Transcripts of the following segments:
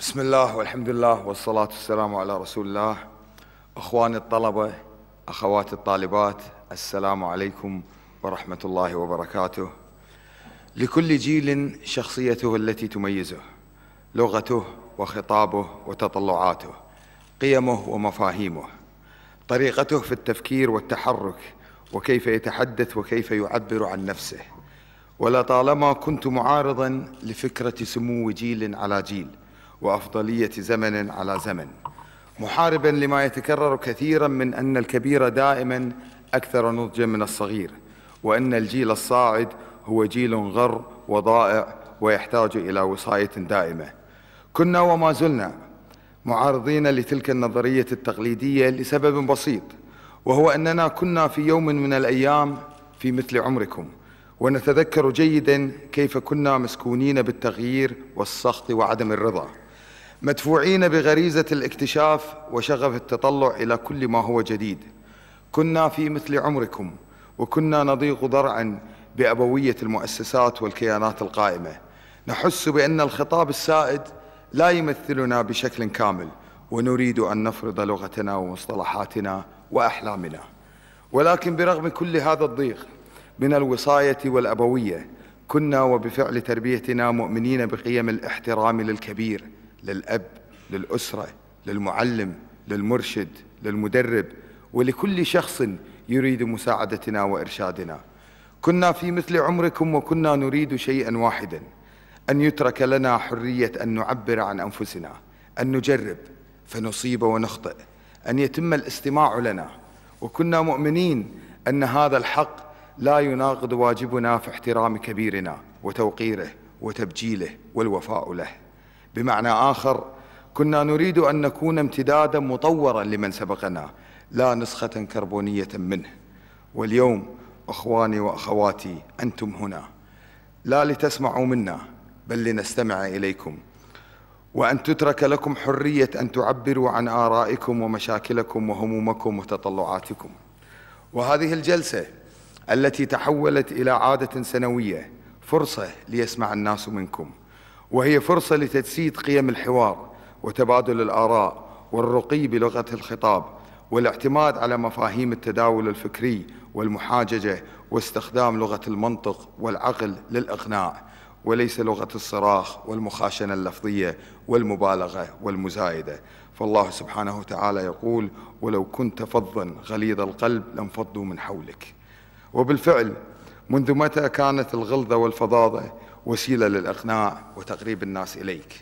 بسم الله والحمد لله والصلاة والسلام على رسول الله أخواني الطلبة أخواتي الطالبات السلام عليكم ورحمة الله وبركاته لكل جيل شخصيته التي تميزه لغته وخطابه وتطلعاته قيمه ومفاهيمه طريقته في التفكير والتحرك وكيف يتحدث وكيف يعبر عن نفسه ولطالما كنت معارضا لفكرة سمو جيل على جيل وأفضلية زمن على زمن محاربا لما يتكرر كثيرا من أن الكبير دائما أكثر نضجا من الصغير وأن الجيل الصاعد هو جيل غر وضائع ويحتاج إلى وصاية دائمة كنا وما زلنا معارضين لتلك النظرية التقليدية لسبب بسيط وهو أننا كنا في يوم من الأيام في مثل عمركم ونتذكر جيدا كيف كنا مسكونين بالتغيير والسخط وعدم الرضا مدفوعين بغريزة الاكتشاف وشغف التطلع إلى كل ما هو جديد كنا في مثل عمركم وكنا نضيق ذرعا بأبوية المؤسسات والكيانات القائمة نحس بأن الخطاب السائد لا يمثلنا بشكل كامل ونريد أن نفرض لغتنا ومصطلحاتنا وأحلامنا ولكن برغم كل هذا الضيق من الوصاية والأبوية كنا وبفعل تربيتنا مؤمنين بقيم الاحترام للكبير للأب للأسرة للمعلم للمرشد للمدرب ولكل شخص يريد مساعدتنا وإرشادنا كنا في مثل عمركم وكنا نريد شيئا واحدا أن يترك لنا حرية أن نعبر عن أنفسنا أن نجرب فنصيب ونخطئ أن يتم الاستماع لنا وكنا مؤمنين أن هذا الحق لا يناقض واجبنا في احترام كبيرنا وتوقيره وتبجيله والوفاء له بمعنى آخر كنا نريد أن نكون امتدادا مطورا لمن سبقنا لا نسخة كربونية منه واليوم أخواني وأخواتي أنتم هنا لا لتسمعوا منا بل لنستمع إليكم وأن تترك لكم حرية أن تعبروا عن آرائكم ومشاكلكم وهمومكم وتطلعاتكم وهذه الجلسة التي تحولت إلى عادة سنوية فرصة ليسمع الناس منكم وهي فرصة لتجسيد قيم الحوار وتبادل الآراء والرقي بلغة الخطاب والاعتماد على مفاهيم التداول الفكري والمحاججة واستخدام لغة المنطق والعقل للإقناع وليس لغة الصراخ والمخاشنة اللفظية والمبالغة والمزايدة فالله سبحانه وتعالى يقول ولو كنت فظا غليظ القلب لانفضوا من حولك وبالفعل منذ متى كانت الغلظة والفظاظة وسيلة للإقناع وتقريب الناس إليك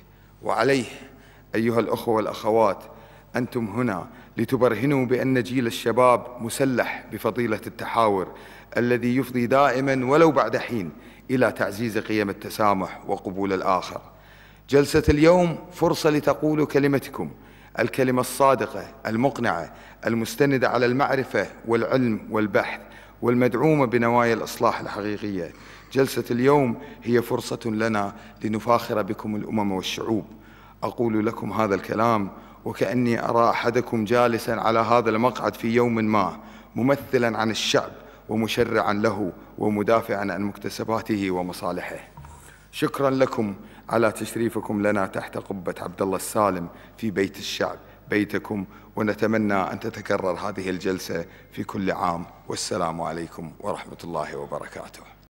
وعليه أيها الأخوة والأخوات أنتم هنا لتبرهنوا بأن جيل الشباب مسلح بفضيلة التحاور الذي يفضي دائما ولو بعد حين إلى تعزيز قيم التسامح وقبول الآخر جلسة اليوم فرصة لتقولوا كلمتكم الكلمة الصادقة المقنعة المستندة على المعرفة والعلم والبحث والمدعومة بنوايا الإصلاح الحقيقية جلسة اليوم هي فرصة لنا لنفاخر بكم الأمم والشعوب أقول لكم هذا الكلام وكأني أرى أحدكم جالسا على هذا المقعد في يوم ما ممثلا عن الشعب ومشرعا له ومدافعا عن مكتسباته ومصالحه شكرا لكم على تشريفكم لنا تحت قبة عبد الله السالم في بيت الشعب بيتكم ونتمنى أن تتكرر هذه الجلسة في كل عام والسلام عليكم ورحمة الله وبركاته